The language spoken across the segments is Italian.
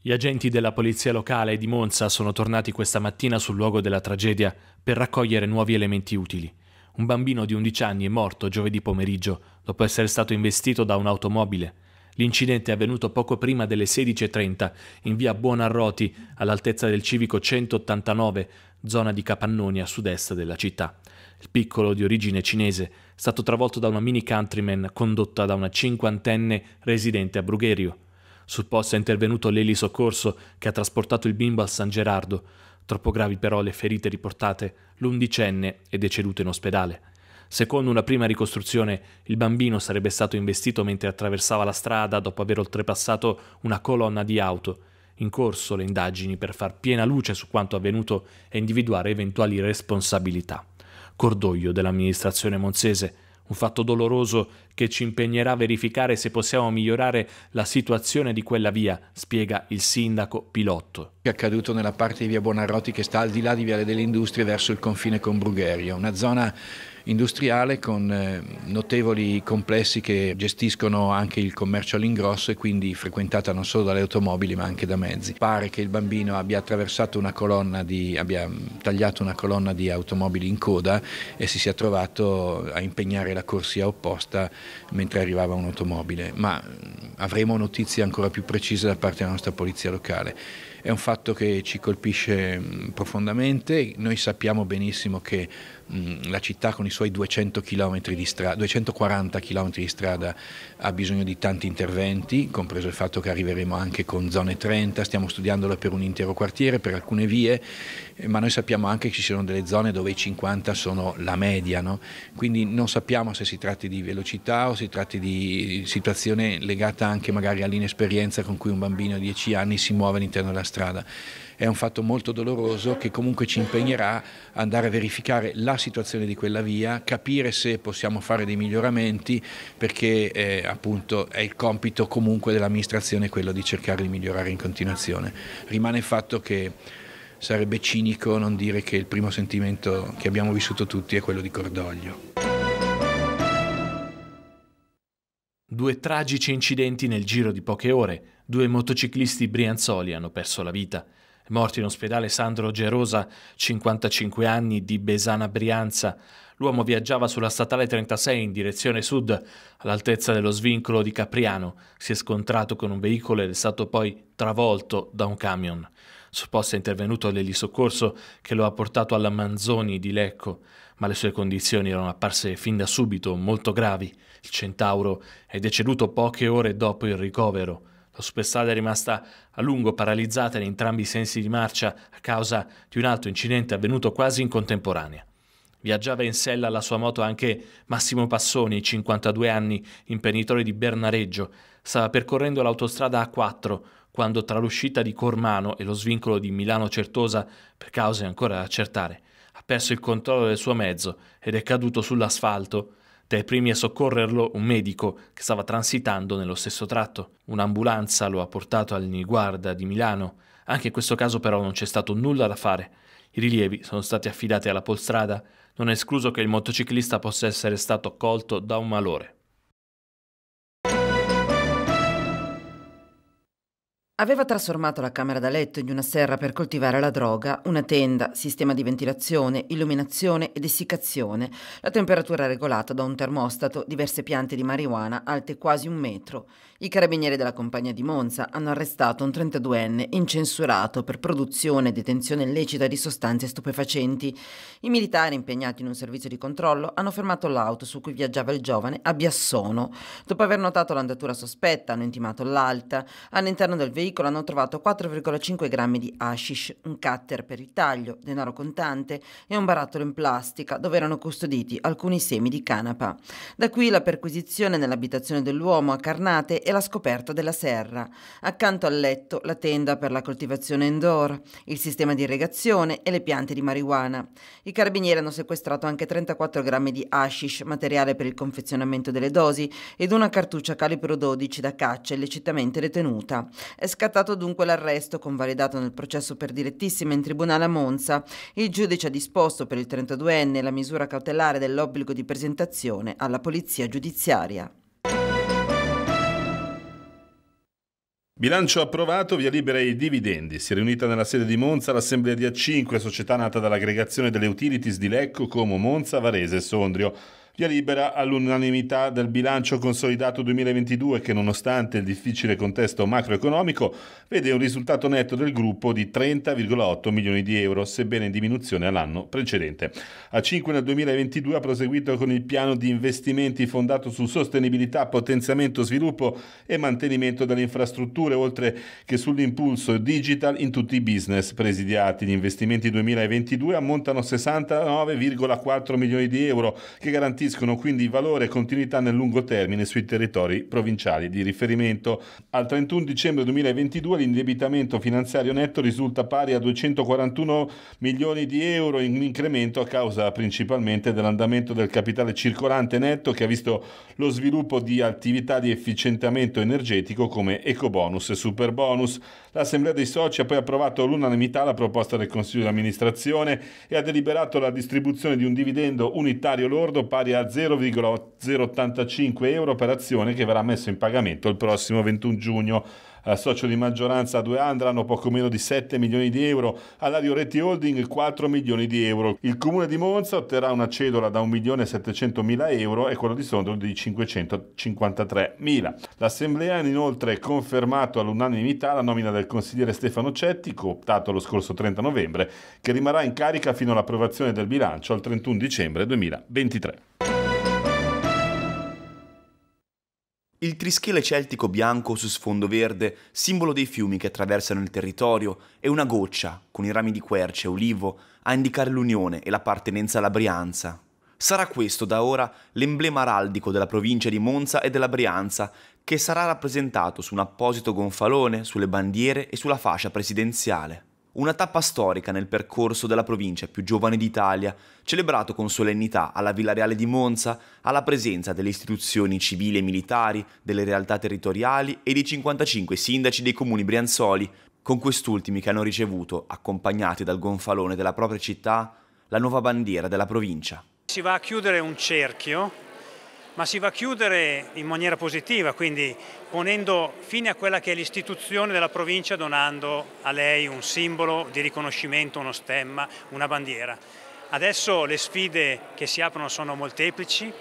Gli agenti della polizia locale di Monza sono tornati questa mattina sul luogo della tragedia per raccogliere nuovi elementi utili. Un bambino di 11 anni è morto giovedì pomeriggio dopo essere stato investito da un'automobile. L'incidente è avvenuto poco prima delle 16.30 in via Buonarroti, all'altezza del civico 189, zona di Capannoni a sud-est della città. Il piccolo di origine cinese è stato travolto da una mini countryman condotta da una cinquantenne residente a Brugherio. Supposta è intervenuto l'Eli Soccorso che ha trasportato il bimbo al San Gerardo. Troppo gravi però le ferite riportate, l'undicenne è deceduto in ospedale. Secondo una prima ricostruzione, il bambino sarebbe stato investito mentre attraversava la strada dopo aver oltrepassato una colonna di auto. In corso le indagini per far piena luce su quanto avvenuto e individuare eventuali responsabilità. Cordoglio dell'amministrazione monzese, un fatto doloroso che ci impegnerà a verificare se possiamo migliorare la situazione di quella via, spiega il sindaco Pilotto. È accaduto nella parte di via Buonarroti che sta al di là di Viale delle Industrie verso il confine con Brugherio, una zona industriale con eh, notevoli complessi che gestiscono anche il commercio all'ingrosso e quindi frequentata non solo dalle automobili ma anche da mezzi. Pare che il bambino abbia attraversato una colonna di, abbia tagliato una colonna di automobili in coda e si sia trovato a impegnare la corsia opposta mentre arrivava un'automobile, ma mm, avremo notizie ancora più precise da parte della nostra polizia locale. È un fatto che ci colpisce mm, profondamente, noi sappiamo benissimo che Mm, la città con i suoi 200 km di strada, 240 km di strada ha bisogno di tanti interventi, compreso il fatto che arriveremo anche con zone 30, stiamo studiandolo per un intero quartiere, per alcune vie, eh, ma noi sappiamo anche che ci sono delle zone dove i 50 sono la media, no? quindi non sappiamo se si tratti di velocità o si tratti di situazione legata anche magari all'inesperienza con cui un bambino di 10 anni si muove all'interno della strada è un fatto molto doloroso che comunque ci impegnerà ad andare a verificare la situazione di quella via, capire se possiamo fare dei miglioramenti perché eh, appunto è il compito comunque dell'amministrazione quello di cercare di migliorare in continuazione. Rimane il fatto che sarebbe cinico non dire che il primo sentimento che abbiamo vissuto tutti è quello di cordoglio. Due tragici incidenti nel giro di poche ore, due motociclisti brianzoli hanno perso la vita morto in ospedale Sandro Gerosa, 55 anni, di Besana Brianza. L'uomo viaggiava sulla statale 36 in direzione sud, all'altezza dello svincolo di Capriano. Si è scontrato con un veicolo ed è stato poi travolto da un camion. Su posto è intervenuto l'elisoccorso che lo ha portato alla Manzoni di Lecco, ma le sue condizioni erano apparse fin da subito molto gravi. Il centauro è deceduto poche ore dopo il ricovero. La superstrada è rimasta a lungo paralizzata in entrambi i sensi di marcia a causa di un altro incidente avvenuto quasi in contemporanea. Viaggiava in sella alla sua moto anche Massimo Passoni, 52 anni, imprenditore di Bernareggio. Stava percorrendo l'autostrada A4 quando tra l'uscita di Cormano e lo svincolo di Milano Certosa, per cause ancora da accertare, ha perso il controllo del suo mezzo ed è caduto sull'asfalto tra i primi a soccorrerlo un medico che stava transitando nello stesso tratto. Un'ambulanza lo ha portato al Niguarda di Milano. Anche in questo caso però non c'è stato nulla da fare. I rilievi sono stati affidati alla polstrada. Non è escluso che il motociclista possa essere stato colto da un malore. Aveva trasformato la camera da letto in una serra per coltivare la droga, una tenda, sistema di ventilazione, illuminazione ed essiccazione, la temperatura regolata da un termostato, diverse piante di marijuana alte quasi un metro. I carabinieri della compagnia di Monza hanno arrestato un 32enne incensurato per produzione e detenzione illecita di sostanze stupefacenti. I militari impegnati in un servizio di controllo hanno fermato l'auto su cui viaggiava il giovane a Biassono. Dopo aver notato l'andatura sospetta hanno intimato l'alta. All'interno del veicolo veicolo hanno trovato 4,5 grammi di hashish, un cutter per il taglio, denaro contante e un barattolo in plastica dove erano custoditi alcuni semi di canapa. Da qui la perquisizione nell'abitazione dell'uomo a Carnate e la scoperta della serra. Accanto al letto la tenda per la coltivazione indoor, il sistema di irrigazione e le piante di marijuana. I carabinieri hanno sequestrato anche 34 grammi di hashish, materiale per il confezionamento delle dosi, ed una cartuccia calibro 12 da caccia illecitamente detenuta. È scattato dunque l'arresto, convalidato nel processo per direttissima in tribunale a Monza. Il giudice ha disposto per il 32enne la misura cautelare dell'obbligo di presentazione alla polizia giudiziaria. Bilancio approvato, via libera ai dividendi. Si è riunita nella sede di Monza l'assemblea di A5, società nata dall'aggregazione delle utilities di Lecco, Como, Monza, Varese e Sondrio. Via libera all'unanimità del bilancio consolidato 2022 che nonostante il difficile contesto macroeconomico vede un risultato netto del gruppo di 30,8 milioni di euro, sebbene in diminuzione all'anno precedente. A 5 nel 2022 ha proseguito con il piano di investimenti fondato su sostenibilità, potenziamento, sviluppo e mantenimento delle infrastrutture, oltre che sull'impulso digital in tutti i business presidiati. Gli investimenti 2022 ammontano a 69,4 milioni di euro che garantiscono garantiscono quindi valore e continuità nel lungo termine sui territori provinciali di riferimento. Al 31 dicembre 2022 l'indebitamento finanziario netto risulta pari a 241 milioni di euro in incremento a causa principalmente dell'andamento del capitale circolante netto che ha visto lo sviluppo di attività di efficientamento energetico come ecobonus e superbonus. L'Assemblea dei Soci ha poi approvato all'unanimità la proposta del Consiglio di amministrazione e ha deliberato la distribuzione di un dividendo unitario lordo pari a a 0,085 euro per azione che verrà messo in pagamento il prossimo 21 giugno eh, socio di maggioranza a due andranno poco meno di 7 milioni di euro, alla Rioretti Holding 4 milioni di euro. Il comune di Monza otterrà una cedola da 1 milione 700 mila euro e quello di Sondrio di 553 mila. L'Assemblea ha inoltre confermato all'unanimità la nomina del consigliere Stefano Cetti, cooptato lo scorso 30 novembre, che rimarrà in carica fino all'approvazione del bilancio al 31 dicembre 2023. Il trischele celtico bianco su sfondo verde, simbolo dei fiumi che attraversano il territorio, è una goccia, con i rami di querce e olivo, a indicare l'unione e l'appartenenza alla Brianza. Sarà questo da ora l'emblema araldico della provincia di Monza e della Brianza, che sarà rappresentato su un apposito gonfalone, sulle bandiere e sulla fascia presidenziale una tappa storica nel percorso della provincia più giovane d'Italia, celebrato con solennità alla Villa Reale di Monza, alla presenza delle istituzioni civili e militari, delle realtà territoriali e dei 55 sindaci dei comuni brianzoli, con quest'ultimi che hanno ricevuto, accompagnati dal gonfalone della propria città, la nuova bandiera della provincia. Si va a chiudere un cerchio ma si va a chiudere in maniera positiva, quindi ponendo fine a quella che è l'istituzione della provincia donando a lei un simbolo di riconoscimento, uno stemma, una bandiera. Adesso le sfide che si aprono sono molteplici,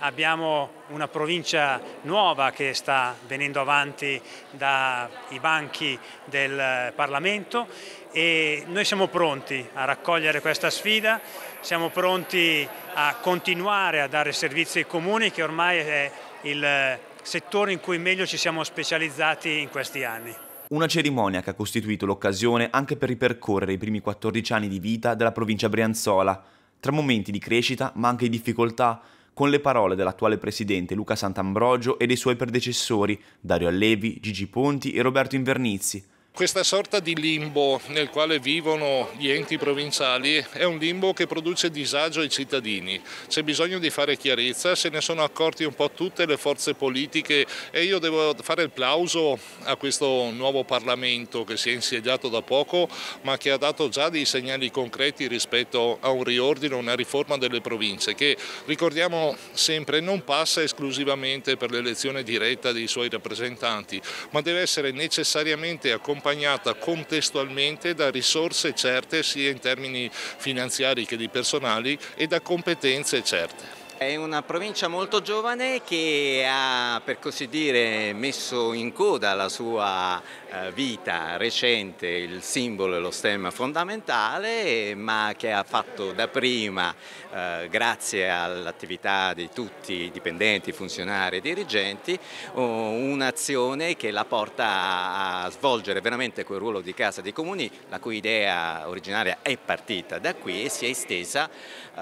abbiamo una provincia nuova che sta venendo avanti dai banchi del Parlamento e noi siamo pronti a raccogliere questa sfida, siamo pronti a continuare a dare servizi ai comuni che ormai è il settore in cui meglio ci siamo specializzati in questi anni. Una cerimonia che ha costituito l'occasione anche per ripercorrere i primi 14 anni di vita della provincia brianzola, tra momenti di crescita ma anche di difficoltà con le parole dell'attuale presidente Luca Sant'Ambrogio e dei suoi predecessori Dario Allevi, Gigi Ponti e Roberto Invernizzi, questa sorta di limbo nel quale vivono gli enti provinciali è un limbo che produce disagio ai cittadini. C'è bisogno di fare chiarezza, se ne sono accorti un po' tutte le forze politiche e io devo fare il plauso a questo nuovo Parlamento che si è insediato da poco ma che ha dato già dei segnali concreti rispetto a un riordino, una riforma delle province che ricordiamo sempre non passa esclusivamente per l'elezione diretta dei suoi rappresentanti ma deve essere necessariamente accompagnata accompagnata contestualmente da risorse certe sia in termini finanziari che di personali e da competenze certe. È una provincia molto giovane che ha, per così dire, messo in coda la sua eh, vita recente, il simbolo e lo stemma fondamentale, ma che ha fatto da prima, eh, grazie all'attività di tutti i dipendenti, funzionari e dirigenti, un'azione che la porta a svolgere veramente quel ruolo di casa dei comuni, la cui idea originaria è partita da qui e si è estesa eh,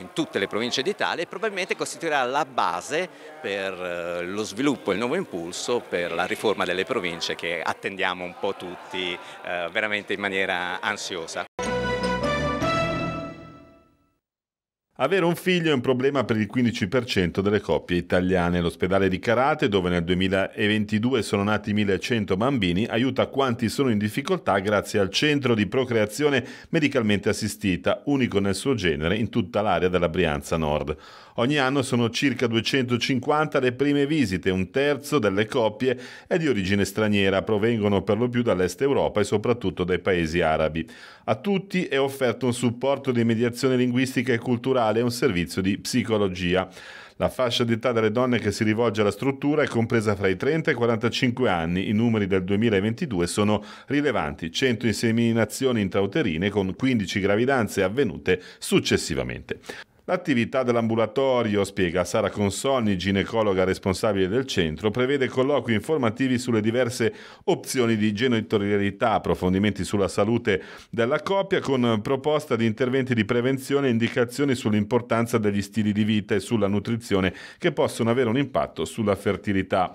in tutte le province d'Italia probabilmente costituirà la base per eh, lo sviluppo, il nuovo impulso per la riforma delle province che attendiamo un po' tutti eh, veramente in maniera ansiosa. Avere un figlio è un problema per il 15% delle coppie italiane. L'ospedale di Carate, dove nel 2022 sono nati 1100 bambini, aiuta quanti sono in difficoltà grazie al centro di procreazione medicalmente assistita, unico nel suo genere in tutta l'area della Brianza Nord. Ogni anno sono circa 250 le prime visite, un terzo delle coppie è di origine straniera, provengono per lo più dall'est Europa e soprattutto dai paesi arabi. A tutti è offerto un supporto di mediazione linguistica e culturale e un servizio di psicologia. La fascia d'età delle donne che si rivolge alla struttura è compresa fra i 30 e i 45 anni. I numeri del 2022 sono rilevanti: 100 inseminazioni intrauterine con 15 gravidanze avvenute successivamente. L'attività dell'ambulatorio, spiega Sara Consonni, ginecologa responsabile del centro, prevede colloqui informativi sulle diverse opzioni di genitorialità, approfondimenti sulla salute della coppia con proposta di interventi di prevenzione e indicazioni sull'importanza degli stili di vita e sulla nutrizione che possono avere un impatto sulla fertilità.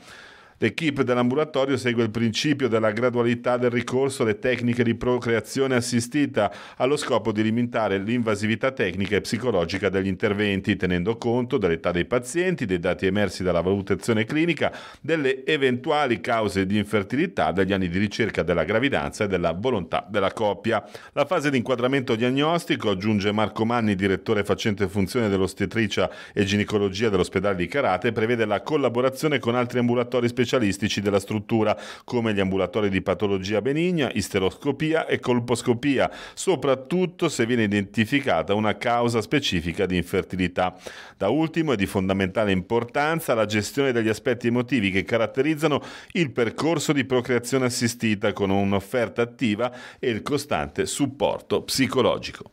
L'equipe dell'ambulatorio segue il principio della gradualità del ricorso alle tecniche di procreazione assistita allo scopo di limitare l'invasività tecnica e psicologica degli interventi, tenendo conto dell'età dei pazienti, dei dati emersi dalla valutazione clinica, delle eventuali cause di infertilità, degli anni di ricerca della gravidanza e della volontà della coppia. La fase di inquadramento diagnostico, aggiunge Marco Manni, direttore facente funzione dell'ostetricia e ginecologia dell'ospedale di Carate, prevede la collaborazione con altri ambulatori specializzati specialistici della struttura, come gli ambulatori di patologia benigna, isteroscopia e colposcopia, soprattutto se viene identificata una causa specifica di infertilità. Da ultimo è di fondamentale importanza la gestione degli aspetti emotivi che caratterizzano il percorso di procreazione assistita con un'offerta attiva e il costante supporto psicologico.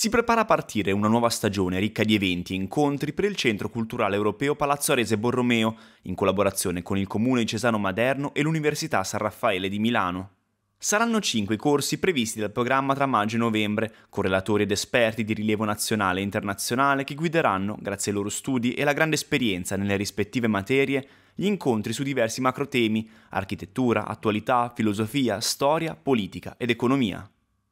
Si prepara a partire una nuova stagione ricca di eventi e incontri per il Centro Culturale Europeo Palazzo Arese Borromeo, in collaborazione con il Comune di Cesano Maderno e l'Università San Raffaele di Milano. Saranno cinque i corsi previsti dal programma tra maggio e novembre, con relatori ed esperti di rilievo nazionale e internazionale che guideranno, grazie ai loro studi e alla grande esperienza nelle rispettive materie, gli incontri su diversi macrotemi, architettura, attualità, filosofia, storia, politica ed economia.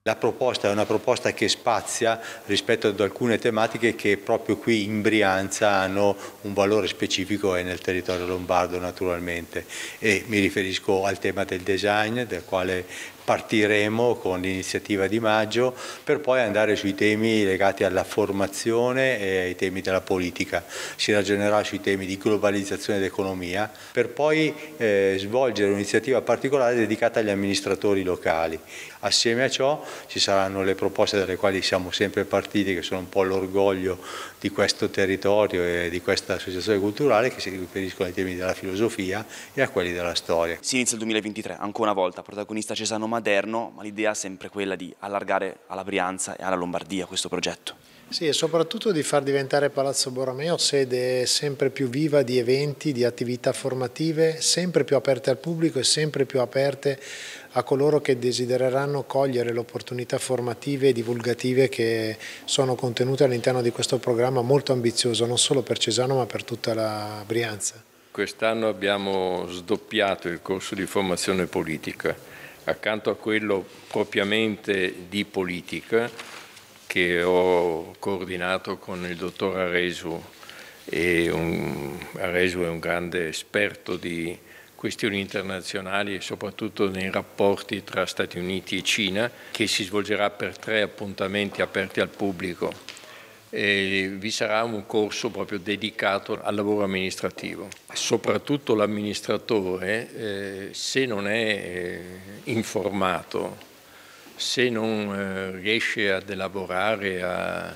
La proposta è una proposta che spazia rispetto ad alcune tematiche che proprio qui in Brianza hanno un valore specifico e nel territorio lombardo naturalmente e mi riferisco al tema del design del quale partiremo con l'iniziativa di maggio per poi andare sui temi legati alla formazione e ai temi della politica. Si ragionerà sui temi di globalizzazione ed economia per poi eh, svolgere un'iniziativa particolare dedicata agli amministratori locali. Assieme a ciò ci saranno le proposte dalle quali siamo sempre partiti, che sono un po' l'orgoglio di questo territorio e di questa associazione culturale, che si riferiscono ai temi della filosofia e a quelli della storia. Si inizia il 2023, ancora una volta, protagonista Cesano Maderno, ma l'idea è sempre quella di allargare alla Brianza e alla Lombardia questo progetto. Sì, e soprattutto di far diventare Palazzo Borromeo sede sempre più viva di eventi, di attività formative, sempre più aperte al pubblico e sempre più aperte a coloro che desidereranno cogliere le opportunità formative e divulgative che sono contenute all'interno di questo programma molto ambizioso, non solo per Cesano ma per tutta la Brianza. Quest'anno abbiamo sdoppiato il corso di formazione politica, accanto a quello propriamente di politica che ho coordinato con il dottor Aresu. E un, Aresu è un grande esperto di questioni internazionali e soprattutto nei rapporti tra Stati Uniti e Cina, che si svolgerà per tre appuntamenti aperti al pubblico. E vi sarà un corso proprio dedicato al lavoro amministrativo. Soprattutto l'amministratore, eh, se non è eh, informato se non eh, riesce ad elaborare, a,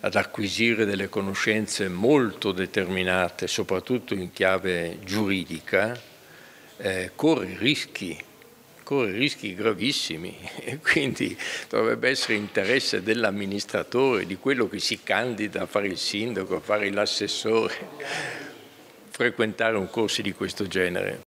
ad acquisire delle conoscenze molto determinate, soprattutto in chiave giuridica, eh, corre rischi corre rischi gravissimi e quindi dovrebbe essere interesse dell'amministratore, di quello che si candida a fare il sindaco, a fare l'assessore, frequentare un corso di questo genere.